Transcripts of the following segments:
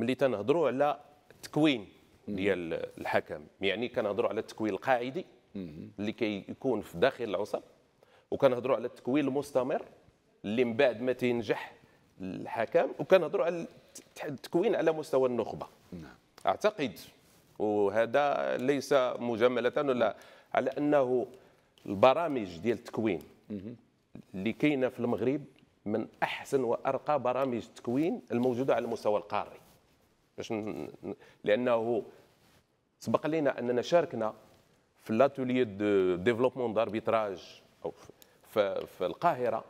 ملي تنهضروا على التكوين ديال الحكم يعني كنهضروا على التكوين القاعدي اللي كيكون كي في داخل العصب وكنهضروا على التكوين المستمر اللي من بعد ما تينجح الحكم وكنهضروا على التكوين على مستوى النخبه نعم. اعتقد وهذا ليس مجامله ولا على انه البرامج ديال التكوين اللي كاينه في المغرب من احسن وارقى برامج التكوين الموجوده على المستوى القاري باش لانه سبق لنا اننا شاركنا في لاتولي دو ديفلوبمون داربيتراج او في القاهره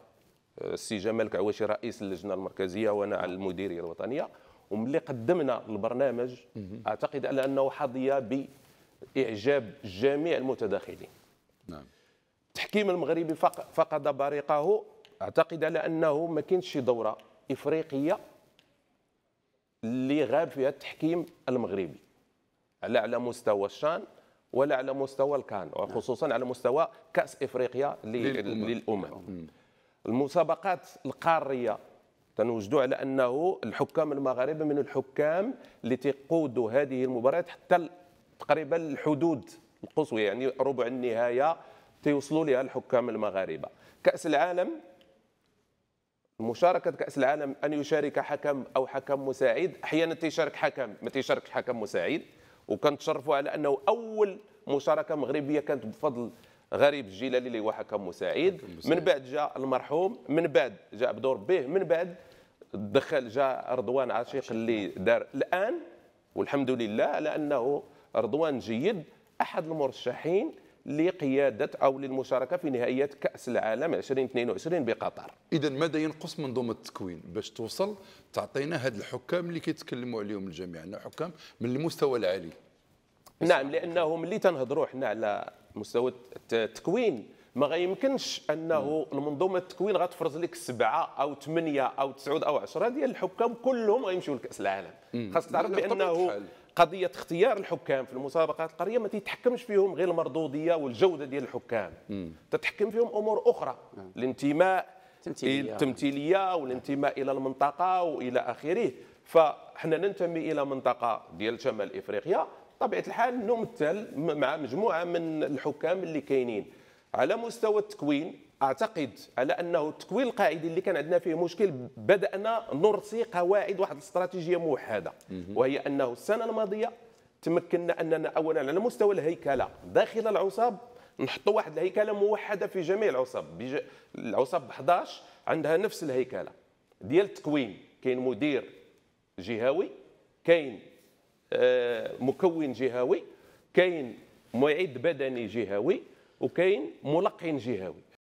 السي آه، جمال كعواشي رئيس اللجنه المركزيه وانا على المديريه الوطنيه وملي قدمنا البرنامج اعتقد على انه حظي باعجاب جميع المتداخلين نعم التحكيم المغربي فقد بريقه اعتقد على انه ما كاينش شي دوره افريقيه اللي غاب فيها التحكيم المغربي لا على مستوى الشان ولا على مستوى الكان وخصوصا على مستوى كاس افريقيا للامم, للأمم. أمم. المسابقات القاريه تنوجدوا على انه الحكام المغاربه من الحكام اللي تقودوا هذه المباريات حتى تقريبا الحدود القصوى يعني ربع النهايه تيوصلوا لها الحكام المغاربه كاس العالم مشاركة كأس العالم أن يشارك حكم أو حكم مساعد أحيانا تيشارك حكم ما تيشاركش حكم مساعد تشرفوا على أنه أول مشاركة مغربية كانت بفضل غريب الجيلاني اللي هو حكم مساعد من بعد جاء المرحوم من بعد جاء بدور به من بعد دخل جاء رضوان عشيق اللي دار الآن والحمد لله على أنه رضوان جيد أحد المرشحين لقيادة أو للمشاركة في نهائيات كأس العالم 2022 بقطر إذا ماذا ينقص منظومة التكوين باش توصل تعطينا هاد الحكام اللي كيتكلموا عليهم الجميع أن حكام من المستوى العالي نعم لأنه ملي تنهضروا حنا على مستوى التكوين ما غيمكنش انه المنظومه التكوين غتفرز لك سبعه او ثمانيه او تسعود او عشره ديال الحكام كلهم غيمشيو لكاس العالم خاص تعرف بانه قضيه اختيار الحكام في المسابقات القاريه ما تتحكمش فيهم غير المردوديه والجوده ديال الحكام مم. تتحكم فيهم امور اخرى مم. نعم. الانتماء التمثيليه التمثيليه والانتماء الى المنطقه والى اخره فحنا ننتمي الى منطقه ديال شمال افريقيا طبيعه الحال نمثل مع مجموعه من الحكام اللي كاينين على مستوى التكوين اعتقد على انه التكوين القاعدي اللي كان عندنا فيه مشكل بدانا نرسي قواعد واحد الاستراتيجيه موحده وهي انه السنه الماضيه تمكنا اننا اولا على مستوى الهيكله داخل العصاب نحطوا واحد الهيكله موحده في جميع العصاب بج... العصاب 11 عندها نفس الهيكله ديال التكوين كاين مدير جهوي كاين آه، مكون جهوي كاين معيد بدني جهوي وكاين ملقن جهوي